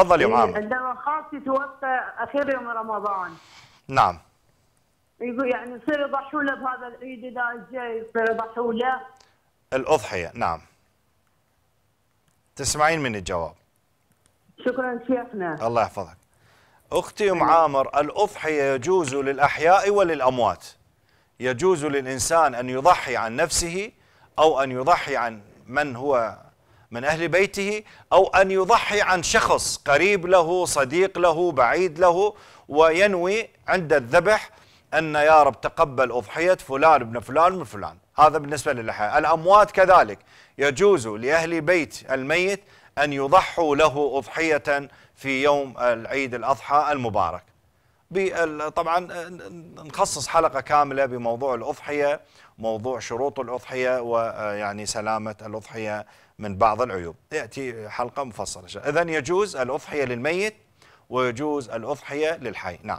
تفضل يا ام إيه، عامر عندما خالتي يتوفى اخير يوم رمضان نعم يقول يعني يصير يضحوا له بهذا العيد اذا جاي يصير يضحوا له الاضحيه نعم تسمعين من الجواب شكرا شيخنا الله يحفظك اختي ام أيوة. عامر الاضحيه يجوز للاحياء وللاموات يجوز للانسان ان يضحي عن نفسه او ان يضحي عن من هو من أهل بيته أو أن يضحي عن شخص قريب له صديق له بعيد له وينوي عند الذبح أن يا رب تقبل أضحية فلان ابن فلان من فلان هذا بالنسبة للحياة الأموات كذلك يجوز لأهل بيت الميت أن يضحوا له أضحية في يوم العيد الأضحى المبارك طبعا آه، نخصص حلقة كاملة بموضوع الأضحية موضوع شروط الأضحية ويعني آه، سلامة الأضحية من بعض العيوب يأتي حلقة مفصلة إذا يجوز الأضحية للميت ويجوز الأضحية للحي نعم